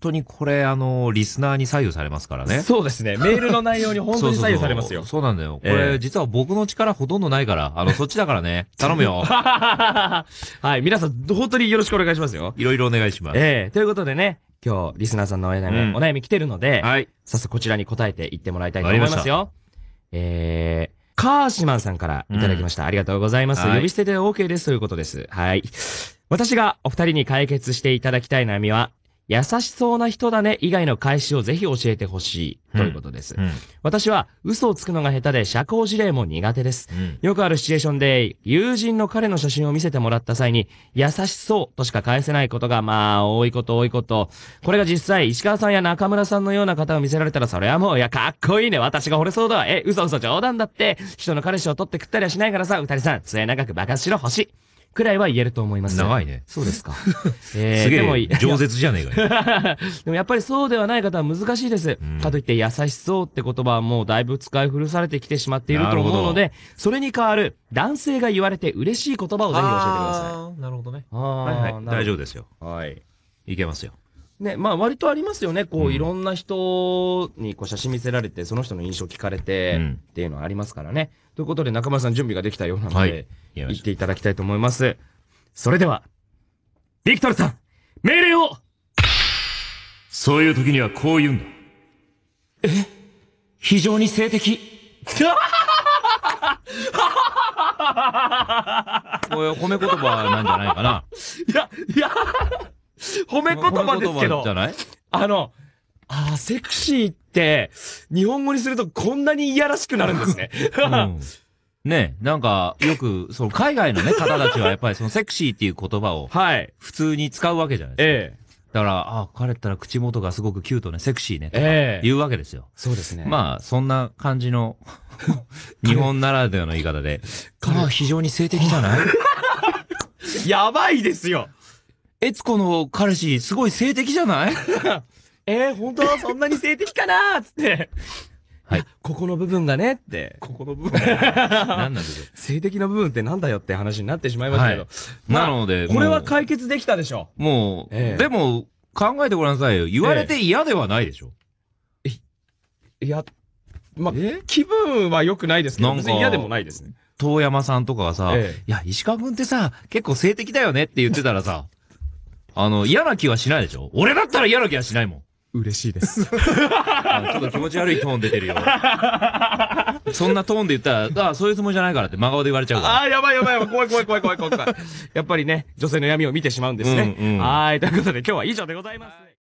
当にこれ、あの、リスナーに左右されますからね。そうですね。メールの内容に本当に左右されますよ。そうなんだよ。これ、えー、実は僕の力ほとんどないから、あの、そっちだからね。頼むよ。はい。皆さん、本当によろしくお願いしますよ。いろいろお願いします。ええー、ということでね、今日、リスナーさんのお悩み、うん、お悩み来てるので、はい。早速こちらに答えていってもらいたいと思いますよ。えー、カーシマンさんからいただきました。うん、ありがとうございます。呼び捨てで OK ですということです。はい。私がお二人に解決していただきたい悩みは、優しそうな人だね以外の返しをぜひ教えてほしいということです、うん私は嘘をつくのが下手で社交辞令も苦手です、うん、よくあるシチュエーションで友人の彼の写真を見せてもらった際に優しそうとしか返せないことがまあ多いこと多いこと。これが実際石川さんや中村さんのような方を見せられたらそれはもういやかっこいいね私が惚れそうだえ嘘嘘冗談だって人の彼氏を取って食ったりはしないからさ二人さん末永く馬鹿しろ星くらいは言えると思います。長いね。そうですか。えー、すげえ、上舌じゃねえか でもやっぱりそうではない方は難しいです。かといって、優しそうって言葉はもうだいぶ使い古されてきてしまっていると思うので、それに代わる男性が言われて嬉しい言葉をぜひ教えてください。なるほどね。はいはい、大丈夫ですよ。はい。いけますよ。ね、まあ割とありますよね。こう、いろんな人にこう写真見せられて、その人の印象聞かれて、っていうのはありますからね。ということで中村さん準備ができたようなのはいで、行っていただきたいと思います。それでは、ビクトルさん、命令をそういう時にはこう言うんだ。え非常に性的。こう褒め言葉なんじゃないかな。いや、いや、褒め言葉ですけど。じゃないあの、ああ、セクシーって、日本語にするとこんなにいやらしくなるんですね。うんねなんか、よく、その海外のね、方たちはやっぱりそのセクシーっていう言葉を、はい。普通に使うわけじゃないですか。ええ。だから、ああ、彼ったら口元がすごくキュートね、セクシーね、とか言うわけですよ。えそうですね。まあ、そんな感じの 日本ならではの言い方で、彼は非常に性的じゃない やばいですよ悦子の彼氏、すごい性的じゃない えー、本当そんなに性的かなつって。はい。ここの部分がねって。ここの部分 何なんでしょう。性的な部分ってなんだよって話になってしまいましたけど。はい、なので、まあ、これは解決できたでしょ。もう、えー、でも、考えてごらんなさいよ。言われて嫌ではないでしょ。えー、いや、まあ、気分は良くないですけど、別に嫌でもないですね。遠山さんとかがさ、えー、いや、石川君ってさ、結構性的だよねって言ってたらさ、あの、嫌な気はしないでしょ俺だったら嫌な気はしないもん。嬉しいです ちょっと気持ち悪いトーン出てるよ。そんなトーンで言ったら、ああ、そういうつもりじゃないからって真顔で言われちゃうから。ああ、やばいやばいやばい、怖い怖い怖い怖い怖い。やっぱりね、女性の闇を見てしまうんですね。うんうん、はい、ということで今日は以上でございます。